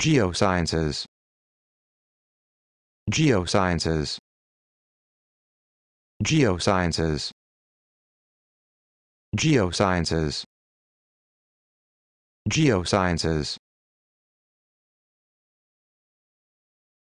Geosciences Geosciences Geosciences Geosciences Geosciences